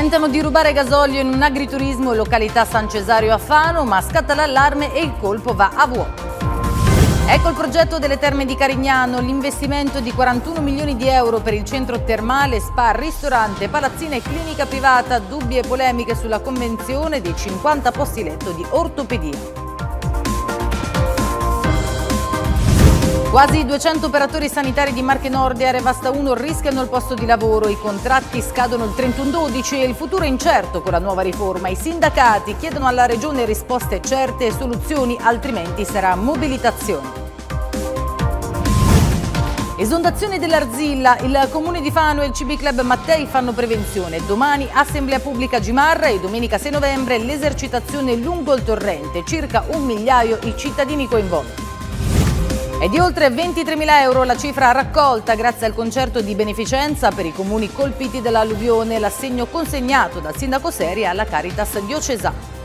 Tentano di rubare gasolio in un agriturismo in località San Cesario a Fano, ma scatta l'allarme e il colpo va a vuoto. Ecco il progetto delle terme di Carignano, l'investimento di 41 milioni di euro per il centro termale, spa, ristorante, palazzina e clinica privata, dubbi e polemiche sulla convenzione dei 50 posti letto di ortopedia. Quasi 200 operatori sanitari di Marche Nord e Arevasta 1 rischiano il posto di lavoro, i contratti scadono il 31-12 e il futuro è incerto con la nuova riforma. I sindacati chiedono alla Regione risposte certe e soluzioni, altrimenti sarà mobilitazione. Esondazione dell'Arzilla, il Comune di Fano e il CB Club Mattei fanno prevenzione. Domani assemblea pubblica Gimarra e domenica 6 novembre l'esercitazione lungo il torrente. Circa un migliaio i cittadini coinvolti. È di oltre 23.000 euro la cifra raccolta grazie al concerto di beneficenza per i comuni colpiti dall'alluvione, l'assegno consegnato dal sindaco Seri alla Caritas diocesana.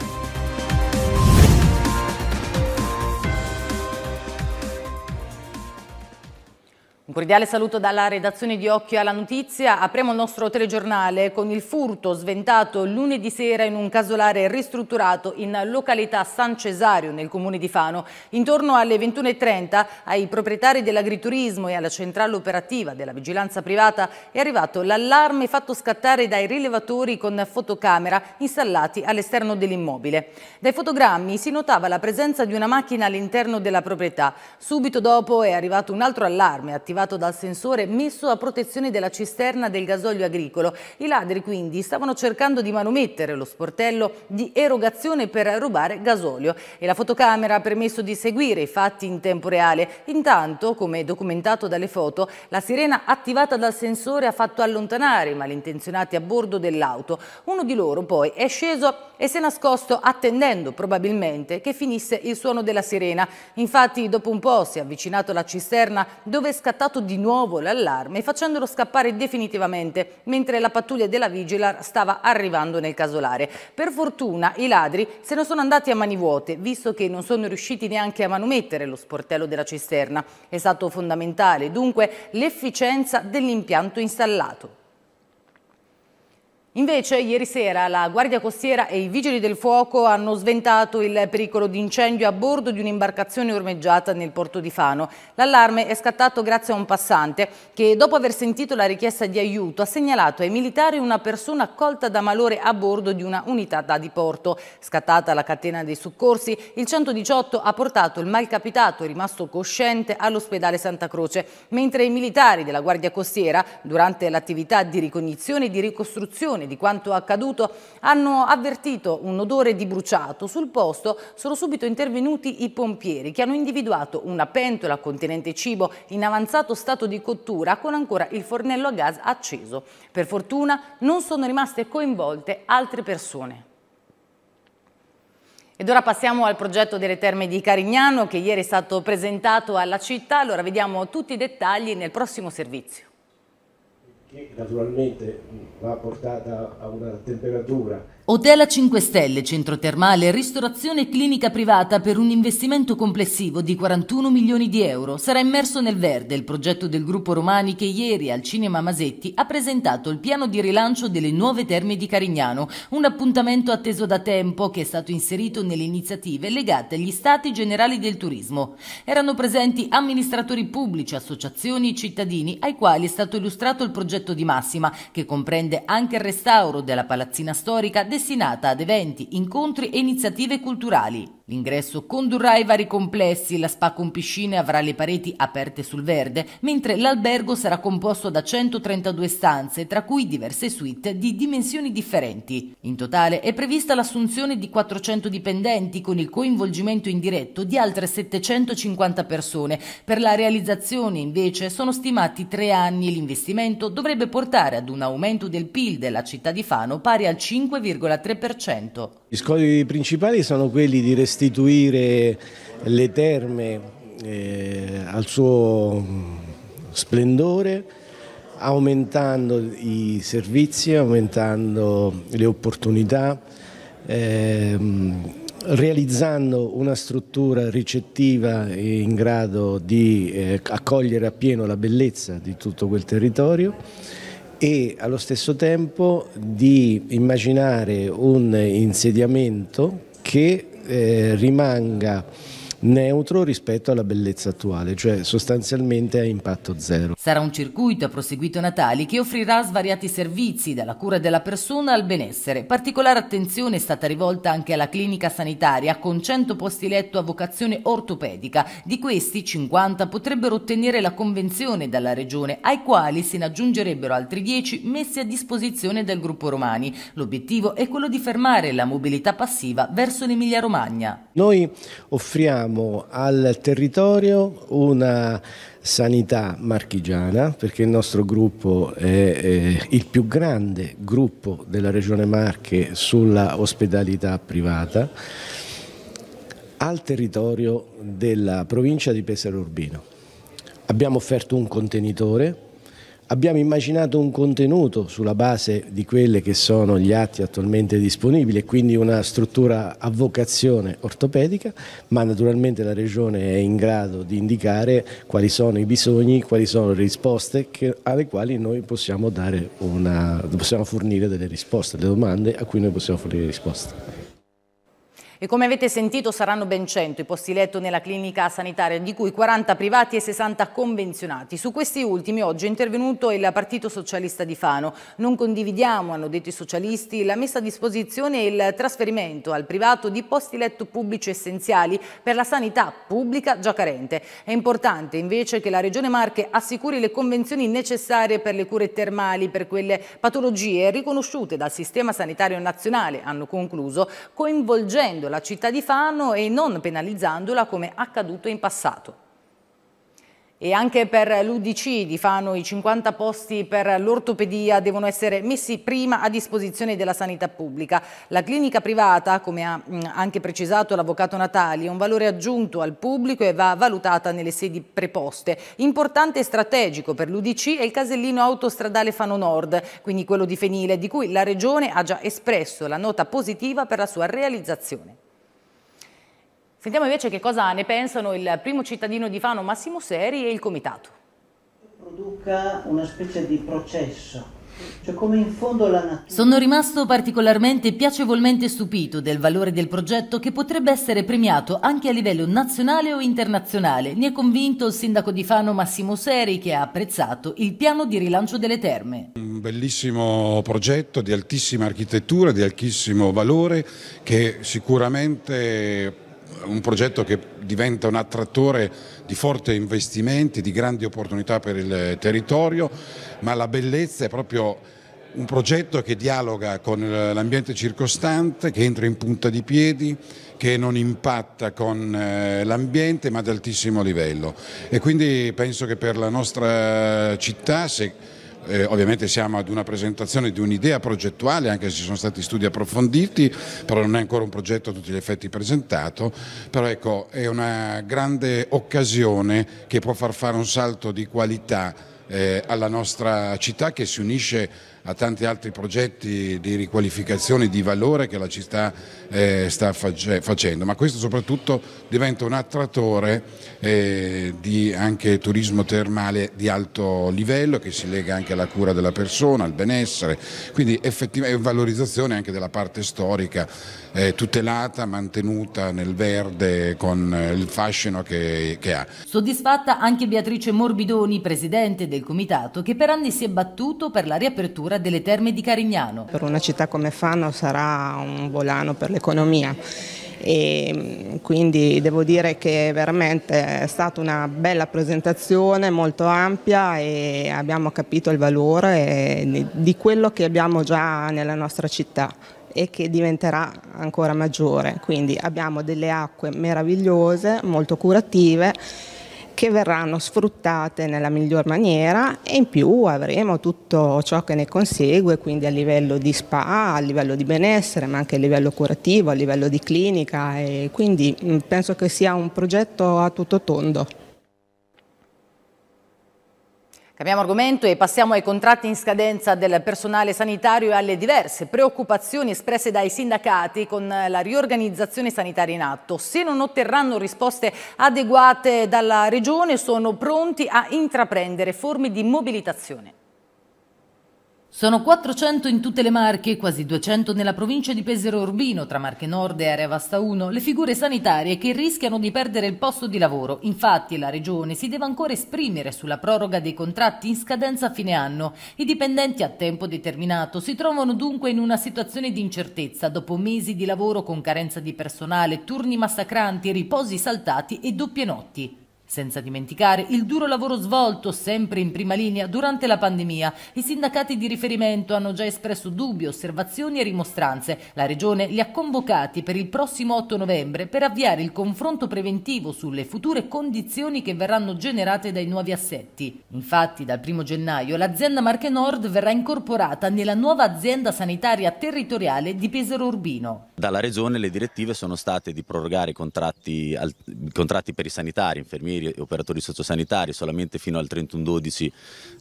Un cordiale saluto dalla redazione di Occhio alla Notizia. Apriamo il nostro telegiornale con il furto sventato lunedì sera in un casolare ristrutturato in località San Cesario nel comune di Fano. Intorno alle 21.30 ai proprietari dell'agriturismo e alla centrale operativa della vigilanza privata è arrivato l'allarme fatto scattare dai rilevatori con fotocamera installati all'esterno dell'immobile. Dai fotogrammi si notava la presenza di una macchina all'interno della proprietà. Subito dopo è arrivato un altro allarme attivato arrivato dal sensore messo a protezione della cisterna del gasolio agricolo. I ladri quindi stavano cercando di manomettere lo sportello di erogazione per rubare gasolio e la fotocamera ha permesso di seguire i fatti in tempo reale. Intanto, come documentato dalle foto, la sirena attivata dal sensore ha fatto allontanare i malintenzionati a bordo dell'auto. Uno di loro poi è sceso e si è nascosto attendendo probabilmente che finisse il suono della sirena. Infatti dopo un po' si è avvicinato alla cisterna dove è scattato lanciato di nuovo l'allarme facendolo scappare definitivamente mentre la pattuglia della Vigilar stava arrivando nel casolare. Per fortuna i ladri se ne sono andati a mani vuote visto che non sono riusciti neanche a manomettere lo sportello della cisterna. È stato fondamentale dunque l'efficienza dell'impianto installato. Invece ieri sera la Guardia Costiera e i Vigili del Fuoco hanno sventato il pericolo di incendio a bordo di un'imbarcazione ormeggiata nel porto di Fano. L'allarme è scattato grazie a un passante che dopo aver sentito la richiesta di aiuto ha segnalato ai militari una persona colta da malore a bordo di una unità da diporto. Scattata la catena dei soccorsi, il 118 ha portato il malcapitato rimasto cosciente all'ospedale Santa Croce, mentre i militari della Guardia Costiera durante l'attività di ricognizione e di ricostruzione ricostruzione di quanto accaduto hanno avvertito un odore di bruciato. Sul posto sono subito intervenuti i pompieri che hanno individuato una pentola contenente cibo in avanzato stato di cottura con ancora il fornello a gas acceso. Per fortuna non sono rimaste coinvolte altre persone. Ed ora passiamo al progetto delle terme di Carignano che ieri è stato presentato alla città, allora vediamo tutti i dettagli nel prossimo servizio che naturalmente va portata a una temperatura Hotel a 5 Stelle, centro termale, ristorazione e clinica privata per un investimento complessivo di 41 milioni di euro. Sarà immerso nel verde il progetto del gruppo Romani che ieri al Cinema Masetti ha presentato il piano di rilancio delle nuove terme di Carignano, un appuntamento atteso da tempo che è stato inserito nelle iniziative legate agli stati generali del turismo. Erano presenti amministratori pubblici, associazioni e cittadini ai quali è stato illustrato il progetto di massima che comprende anche il restauro della palazzina storica destinata ad eventi, incontri e iniziative culturali. L'ingresso condurrà ai vari complessi, la spa con piscine avrà le pareti aperte sul verde, mentre l'albergo sarà composto da 132 stanze, tra cui diverse suite di dimensioni differenti. In totale è prevista l'assunzione di 400 dipendenti con il coinvolgimento indiretto di altre 750 persone. Per la realizzazione invece sono stimati tre anni e l'investimento dovrebbe portare ad un aumento del PIL della città di Fano pari al 5,5%. 2,3%. Gli scopi principali sono quelli di restituire le terme eh, al suo mm, splendore, aumentando i servizi, aumentando le opportunità, ehm, realizzando una struttura ricettiva e in grado di eh, accogliere appieno la bellezza di tutto quel territorio e allo stesso tempo di immaginare un insediamento che eh, rimanga neutro rispetto alla bellezza attuale, cioè sostanzialmente a impatto zero. Sarà un circuito a proseguito Natali che offrirà svariati servizi, dalla cura della persona al benessere. Particolare attenzione è stata rivolta anche alla clinica sanitaria con 100 posti letto a vocazione ortopedica. Di questi 50 potrebbero ottenere la convenzione dalla regione, ai quali se ne aggiungerebbero altri 10 messi a disposizione del gruppo Romani. L'obiettivo è quello di fermare la mobilità passiva verso l'Emilia Romagna. Noi offriamo diamo al territorio una sanità marchigiana, perché il nostro gruppo è eh, il più grande gruppo della Regione Marche sulla ospedalità privata, al territorio della provincia di Pesaro Urbino. Abbiamo offerto un contenitore Abbiamo immaginato un contenuto sulla base di quelli che sono gli atti attualmente disponibili e quindi una struttura a vocazione ortopedica, ma naturalmente la Regione è in grado di indicare quali sono i bisogni, quali sono le risposte che, alle quali noi possiamo, una, possiamo fornire delle risposte, delle domande a cui noi possiamo fornire risposte. E come avete sentito saranno ben 100 i posti letto nella clinica sanitaria, di cui 40 privati e 60 convenzionati. Su questi ultimi oggi è intervenuto il Partito Socialista di Fano. Non condividiamo, hanno detto i socialisti, la messa a disposizione e il trasferimento al privato di posti letto pubblici essenziali per la sanità pubblica già carente. È importante invece che la Regione Marche assicuri le convenzioni necessarie per le cure termali, per quelle patologie riconosciute dal Sistema Sanitario Nazionale, hanno concluso, coinvolgendo la città di Fano e non penalizzandola come accaduto in passato. E anche per l'UDC di Fano i 50 posti per l'ortopedia devono essere messi prima a disposizione della sanità pubblica. La clinica privata, come ha mm, anche precisato l'avvocato Natali, è un valore aggiunto al pubblico e va valutata nelle sedi preposte. Importante e strategico per l'UDC è il casellino autostradale Fano Nord, quindi quello di Fenile, di cui la Regione ha già espresso la nota positiva per la sua realizzazione. Sentiamo invece che cosa ne pensano il primo cittadino di Fano Massimo Seri e il comitato. Produca una specie di processo cioè come in fondo la natura. Sono rimasto particolarmente piacevolmente stupito del valore del progetto che potrebbe essere premiato anche a livello nazionale o internazionale. Ne è convinto il sindaco di Fano Massimo Seri che ha apprezzato il piano di rilancio delle terme. Un bellissimo progetto di altissima architettura, di altissimo valore che sicuramente un progetto che diventa un attrattore di forti investimenti, di grandi opportunità per il territorio, ma la bellezza è proprio un progetto che dialoga con l'ambiente circostante, che entra in punta di piedi, che non impatta con eh, l'ambiente ma ad altissimo livello e quindi penso che per la nostra città se eh, ovviamente siamo ad una presentazione di un'idea progettuale, anche se ci sono stati studi approfonditi, però non è ancora un progetto a tutti gli effetti presentato, però ecco, è una grande occasione che può far fare un salto di qualità eh, alla nostra città che si unisce a tanti altri progetti di riqualificazione di valore che la città eh, sta fac eh, facendo, ma questo soprattutto diventa un attrattore eh, di anche turismo termale di alto livello che si lega anche alla cura della persona, al benessere, quindi effettivamente valorizzazione anche della parte storica eh, tutelata, mantenuta nel verde con eh, il fascino che, che ha. Soddisfatta anche Beatrice Morbidoni, presidente del comitato, che per anni si è battuto per la riapertura ancora delle terme di Carignano. Per una città come Fano sarà un volano per l'economia e mm, quindi devo dire che veramente è stata una bella presentazione molto ampia e abbiamo capito il valore di quello che abbiamo già nella nostra città e che diventerà ancora maggiore. Quindi abbiamo delle acque meravigliose, molto curative che verranno sfruttate nella miglior maniera e in più avremo tutto ciò che ne consegue, quindi a livello di spa, a livello di benessere, ma anche a livello curativo, a livello di clinica e quindi mm, penso che sia un progetto a tutto tondo. Cambiamo argomento e passiamo ai contratti in scadenza del personale sanitario e alle diverse preoccupazioni espresse dai sindacati con la riorganizzazione sanitaria in atto. Se non otterranno risposte adeguate dalla Regione sono pronti a intraprendere forme di mobilitazione. Sono 400 in tutte le Marche, quasi 200 nella provincia di Pesero Urbino, tra Marche Nord e Area Vasta 1, le figure sanitarie che rischiano di perdere il posto di lavoro. Infatti la Regione si deve ancora esprimere sulla proroga dei contratti in scadenza a fine anno. I dipendenti a tempo determinato si trovano dunque in una situazione di incertezza dopo mesi di lavoro con carenza di personale, turni massacranti, riposi saltati e doppie notti. Senza dimenticare il duro lavoro svolto sempre in prima linea durante la pandemia. I sindacati di riferimento hanno già espresso dubbi, osservazioni e rimostranze. La Regione li ha convocati per il prossimo 8 novembre per avviare il confronto preventivo sulle future condizioni che verranno generate dai nuovi assetti. Infatti dal 1 gennaio l'azienda Marche Nord verrà incorporata nella nuova azienda sanitaria territoriale di Pesaro Urbino. Dalla Regione le direttive sono state di prorogare i contratti, contratti per i sanitari, infermieri, degli operatori sociosanitari solamente fino al 31-12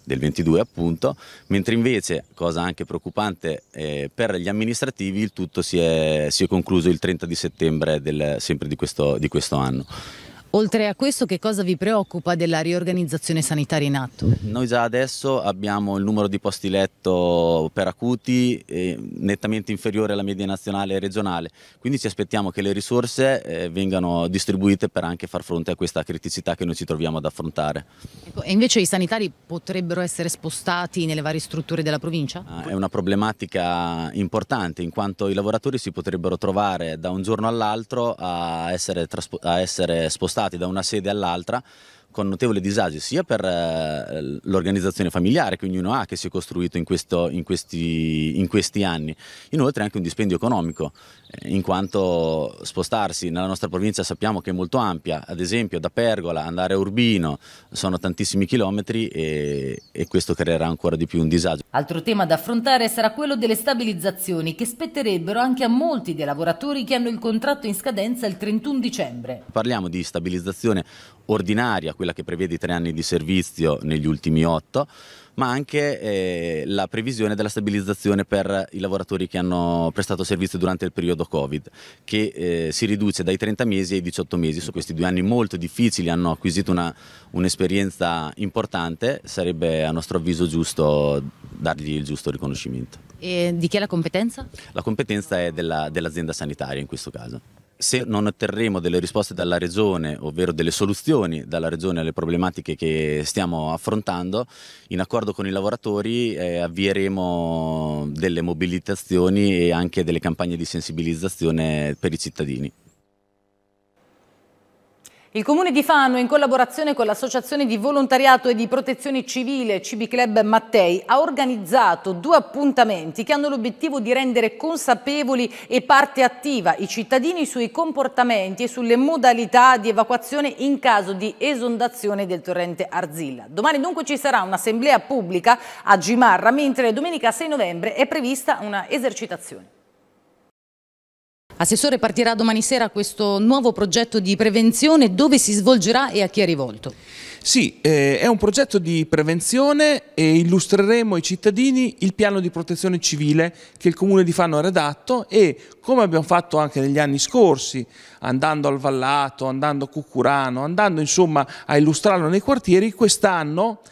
del 22 appunto, mentre invece, cosa anche preoccupante eh, per gli amministrativi, il tutto si è, si è concluso il 30 di settembre del, sempre di questo, di questo anno. Oltre a questo, che cosa vi preoccupa della riorganizzazione sanitaria in atto? Noi già adesso abbiamo il numero di posti letto per acuti eh, nettamente inferiore alla media nazionale e regionale, quindi ci aspettiamo che le risorse eh, vengano distribuite per anche far fronte a questa criticità che noi ci troviamo ad affrontare. Ecco, e invece i sanitari potrebbero essere spostati nelle varie strutture della provincia? Ah, è una problematica importante in quanto i lavoratori si potrebbero trovare da un giorno all'altro a, a essere spostati spostati da una sede all'altra con notevole disagio sia per eh, l'organizzazione familiare che ognuno ha, che si è costruito in, questo, in, questi, in questi, anni, inoltre anche un dispendio economico, eh, in quanto spostarsi nella nostra provincia sappiamo che è molto ampia, ad esempio da Pergola andare a Urbino sono tantissimi chilometri e, e questo creerà ancora di più un disagio. Altro tema da affrontare sarà quello delle stabilizzazioni che spetterebbero anche a molti dei lavoratori che hanno il contratto in scadenza il 31 dicembre. Parliamo di stabilizzazione ordinaria, quella che prevede i tre anni di servizio negli ultimi otto, ma anche eh, la previsione della stabilizzazione per i lavoratori che hanno prestato servizio durante il periodo Covid, che eh, si riduce dai 30 mesi ai 18 mesi. Su questi due anni molto difficili hanno acquisito un'esperienza importante, sarebbe a nostro avviso giusto dargli il giusto riconoscimento. E di chi è la competenza? La competenza è dell'azienda sanitaria in questo caso se non otterremo delle risposte dalla regione, ovvero delle soluzioni dalla regione alle problematiche che stiamo affrontando, in accordo con i lavoratori eh, avvieremo delle mobilitazioni e anche delle campagne di sensibilizzazione per i cittadini. Il Comune di Fano, in collaborazione con l'Associazione di Volontariato e di Protezione Civile Cibi Club Mattei, ha organizzato due appuntamenti che hanno l'obiettivo di rendere consapevoli e parte attiva i cittadini sui comportamenti e sulle modalità di evacuazione in caso di esondazione del torrente Arzilla. Domani dunque ci sarà un'assemblea pubblica a Gimarra, mentre domenica 6 novembre è prevista una esercitazione. Assessore, partirà domani sera questo nuovo progetto di prevenzione, dove si svolgerà e a chi è rivolto? Sì, eh, è un progetto di prevenzione e illustreremo ai cittadini il piano di protezione civile che il Comune di Fano ha redatto e come abbiamo fatto anche negli anni scorsi, andando al Vallato, andando a Cucurano, andando insomma a illustrarlo nei quartieri, quest'anno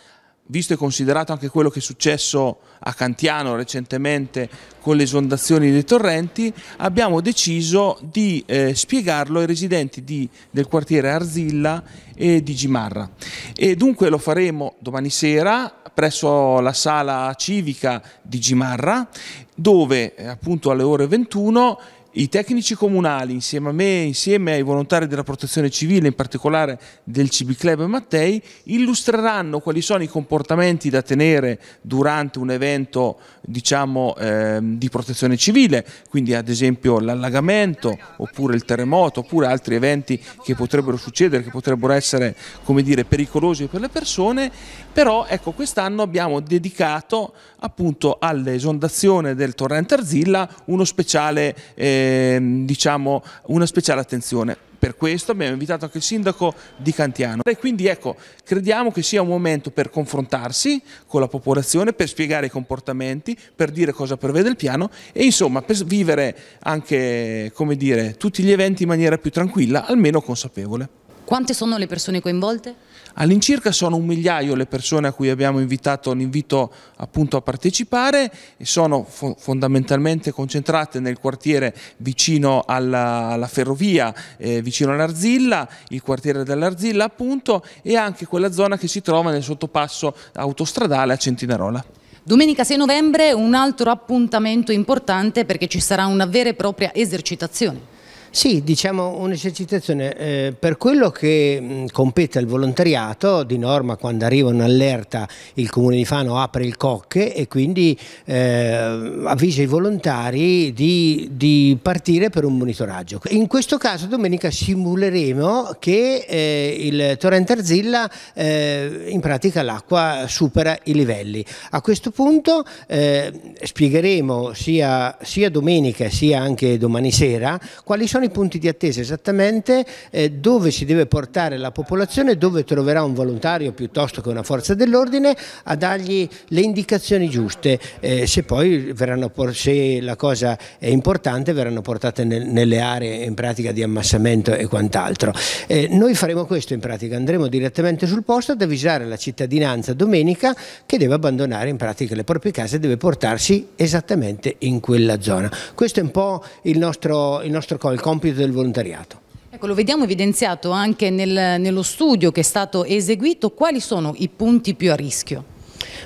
visto e considerato anche quello che è successo a Cantiano recentemente con le esondazioni dei torrenti, abbiamo deciso di eh, spiegarlo ai residenti di, del quartiere Arzilla e di Gimarra. E dunque lo faremo domani sera presso la sala civica di Gimarra, dove eh, appunto alle ore 21 i tecnici comunali, insieme a me, insieme ai volontari della protezione civile, in particolare del CB Club Mattei, illustreranno quali sono i comportamenti da tenere durante un evento diciamo, eh, di protezione civile, quindi ad esempio l'allagamento, oppure il terremoto, oppure altri eventi che potrebbero succedere, che potrebbero essere dire, pericolosi per le persone, però ecco, quest'anno abbiamo dedicato appunto all'esondazione del torrente Arzilla uno speciale, eh, diciamo, una speciale attenzione. Per questo abbiamo invitato anche il sindaco di Cantiano. E quindi ecco, crediamo che sia un momento per confrontarsi con la popolazione, per spiegare i comportamenti, per dire cosa prevede il piano e insomma per vivere anche, come dire, tutti gli eventi in maniera più tranquilla, almeno consapevole. Quante sono le persone coinvolte? All'incirca sono un migliaio le persone a cui abbiamo invitato l'invito appunto a partecipare e sono fo fondamentalmente concentrate nel quartiere vicino alla, alla ferrovia, eh, vicino all'Arzilla, il quartiere dell'Arzilla appunto e anche quella zona che si trova nel sottopasso autostradale a Centinarola. Domenica 6 novembre un altro appuntamento importante perché ci sarà una vera e propria esercitazione. Sì, diciamo un'esercitazione. Eh, per quello che mh, mm, compete al volontariato, di norma quando arriva un'allerta il Comune di Fano apre il cocche e quindi eh, avvisa i volontari di, di, partire per un monitoraggio. In questo caso domenica simuleremo che eh, il torrente Arzilla eh, in pratica l'acqua supera i livelli. A questo punto eh, spiegheremo sia, sia domenica sia anche domani sera quali sono sono i punti di attesa esattamente eh, dove si deve portare la popolazione, dove troverà un volontario piuttosto che una forza dell'ordine a dargli le indicazioni giuste, eh, se poi verranno, se la cosa è importante verranno portate nel, nelle aree in pratica di ammassamento e quant'altro. Eh, noi faremo questo in pratica, andremo direttamente sul posto ad avvisare la cittadinanza domenica che deve abbandonare in pratica le proprie case e deve portarsi esattamente in quella zona. Questo è un po' il nostro, il nostro call compito del volontariato. Ecco, lo vediamo evidenziato anche nel, nello studio che è stato eseguito, quali sono i punti più a rischio?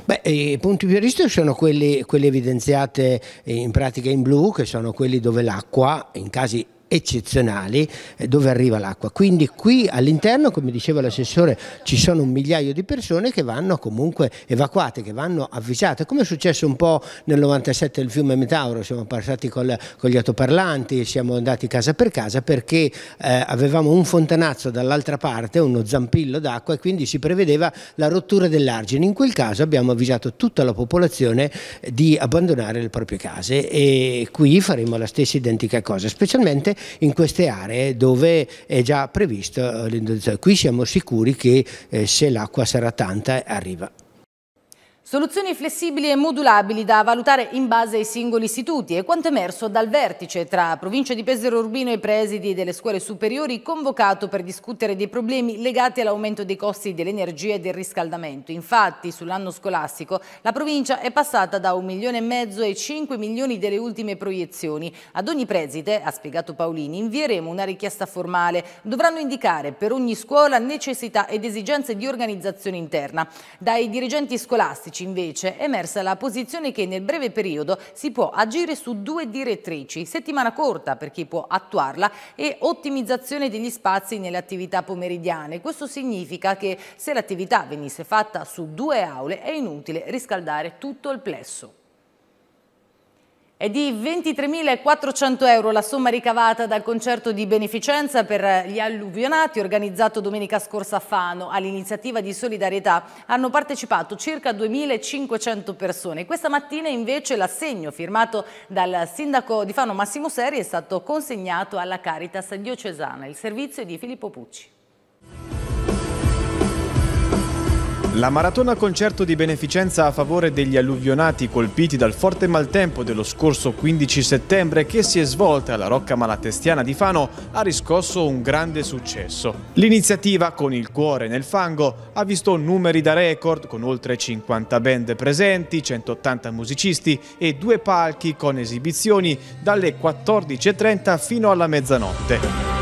Beh, eh, I punti più a rischio sono quelli, quelli evidenziati in pratica in blu, che sono quelli dove l'acqua, in casi eccezionali eh, dove arriva l'acqua. Quindi qui all'interno, come diceva l'assessore, ci sono un migliaio di persone che vanno comunque evacuate, che vanno avvisate, come è successo un po' nel 97 del fiume Metauro, siamo passati col, con gli autoparlanti, siamo andati casa per casa perché eh, avevamo un fontanazzo dall'altra parte, uno zampillo d'acqua e quindi si prevedeva la rottura dell'argine. In quel caso abbiamo avvisato tutta la popolazione eh, di abbandonare le proprie case e qui faremo la stessa identica cosa, specialmente in queste aree dove è già previsto eh, l'indirizzo. Qui siamo sicuri che eh, se l'acqua sarà tanta arriva. Soluzioni flessibili e modulabili da valutare in base ai singoli istituti e quanto emerso dal vertice tra provincia di Pesaro Urbino e presidi delle scuole superiori convocato per discutere dei problemi legati all'aumento dei costi dell'energia e del riscaldamento. Infatti sull'anno scolastico la provincia è passata da un milione e mezzo ai 5 milioni delle ultime proiezioni. Ad ogni preside, ha spiegato Paolini, invieremo una richiesta formale. Dovranno indicare per ogni scuola necessità ed esigenze di organizzazione interna. Dai dirigenti scolastici pratici invece è emersa la posizione che nel breve periodo si può agire su due direttrici, settimana corta per chi può attuarla e ottimizzazione degli spazi nelle attività pomeridiane. Questo significa che se l'attività venisse fatta su due aule è inutile riscaldare tutto il plesso. È di 23.400 euro la somma ricavata dal concerto di beneficenza per gli alluvionati organizzato domenica scorsa a Fano. All'iniziativa di solidarietà hanno partecipato circa 2.500 persone. Questa mattina invece l'assegno firmato dal sindaco di Fano Massimo Seri è stato consegnato alla Caritas diocesana. Il servizio è di Filippo Pucci. La maratona concerto di beneficenza a favore degli alluvionati colpiti dal forte maltempo dello scorso 15 settembre che si è svolta alla Rocca Malatestiana di Fano ha riscosso un grande successo. L'iniziativa con il cuore nel fango ha visto numeri da record con oltre 50 band presenti, 180 musicisti e due palchi con esibizioni dalle 14.30 fino alla mezzanotte.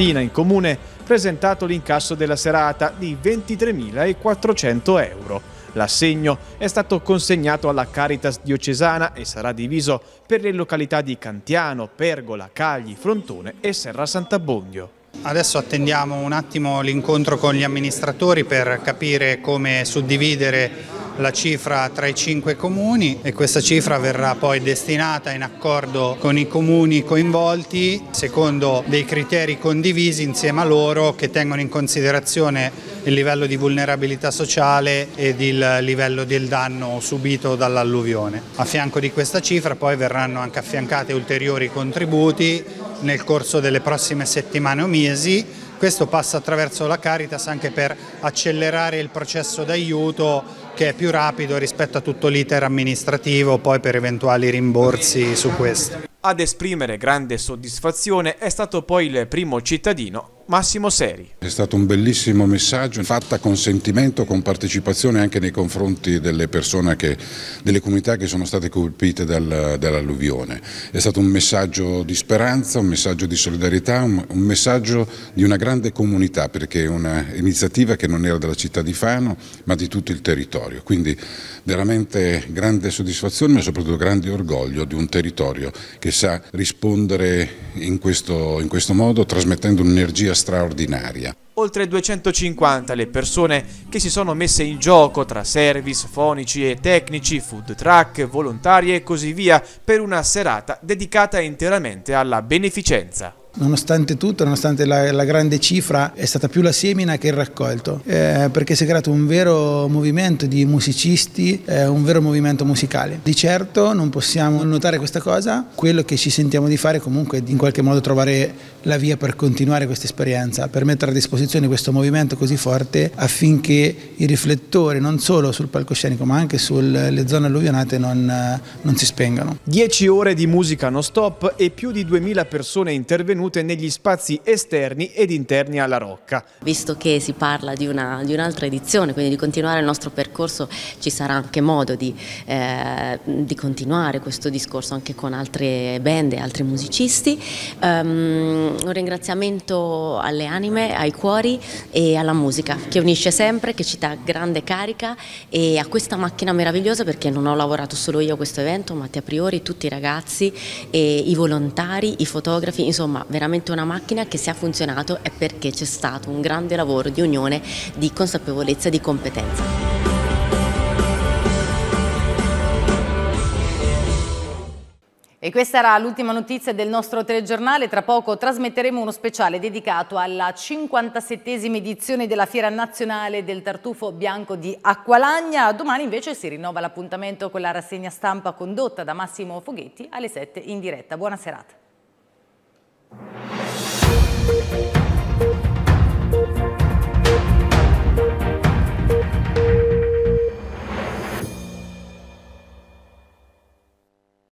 mattina in comune presentato l'incasso della serata di 23.400 euro. L'assegno è stato consegnato alla Caritas diocesana e sarà diviso per le località di Cantiano, Pergola, Cagli, Frontone e Serra Sant'Abbondio. Adesso attendiamo un attimo l'incontro con gli amministratori per capire come suddividere la cifra tra i cinque comuni e questa cifra verrà poi destinata in accordo con i comuni coinvolti secondo dei criteri condivisi insieme a loro che tengono in considerazione il livello di vulnerabilità sociale ed il livello del danno subito dall'alluvione. A fianco di questa cifra poi verranno anche affiancate ulteriori contributi nel corso delle prossime settimane o mesi questo passa attraverso la Caritas anche per accelerare il processo d'aiuto che è più rapido rispetto a tutto l'iter amministrativo poi per eventuali rimborsi su questo. Ad esprimere grande soddisfazione è stato poi il primo cittadino Massimo Seri. È stato un bellissimo messaggio, fatta con sentimento, con partecipazione anche nei confronti delle persone, che, delle comunità che sono state colpite dal, dall'alluvione. È stato un messaggio di speranza, un messaggio di solidarietà, un, un messaggio di una grande comunità perché è un'iniziativa che non era della città di Fano ma di tutto il territorio. Quindi veramente grande soddisfazione ma soprattutto grande orgoglio di un territorio che sa rispondere in questo, in questo modo trasmettendo un'energia straordinaria. Oltre 250 le persone che si sono messe in gioco tra service, fonici e tecnici, food truck, volontarie e così via per una serata dedicata interamente alla beneficenza. Nonostante tutto, nonostante la, la, grande cifra, è stata più la semina che il raccolto, eh, perché si è creato un vero movimento di musicisti, eh, un vero movimento musicale. Di certo non possiamo notare questa cosa, quello che ci sentiamo di fare comunque è in qualche modo trovare la via per continuare questa esperienza, per mettere a disposizione questo movimento così forte affinché i riflettori non solo sul palcoscenico ma anche sulle zone alluvionate non, non si spengano. Dieci ore di musica non stop e più di 2000 persone intervenute contenute negli spazi esterni ed interni alla Rocca. Visto che si parla di, un'altra edizione, quindi di continuare il nostro percorso, ci sarà anche modo di, eh, di continuare questo discorso anche con altre band e altri musicisti. Um, un ringraziamento alle anime, ai cuori e alla musica che unisce sempre, che ci dà grande carica e a questa macchina meravigliosa perché non ho lavorato solo io a questo evento, ma a priori tutti i ragazzi, i volontari, i fotografi, insomma veramente una macchina che se ha funzionato è perché c'è stato un grande lavoro di unione, di consapevolezza e di competenza. E questa era l'ultima notizia del nostro telegiornale. Tra poco trasmetteremo uno speciale dedicato alla 57esima edizione della Fiera Nazionale del Tartufo Bianco di Acqualagna. Domani invece si rinnova l'appuntamento con la rassegna stampa condotta da Massimo Foghetti alle 7 in diretta. Buona serata. Thank you.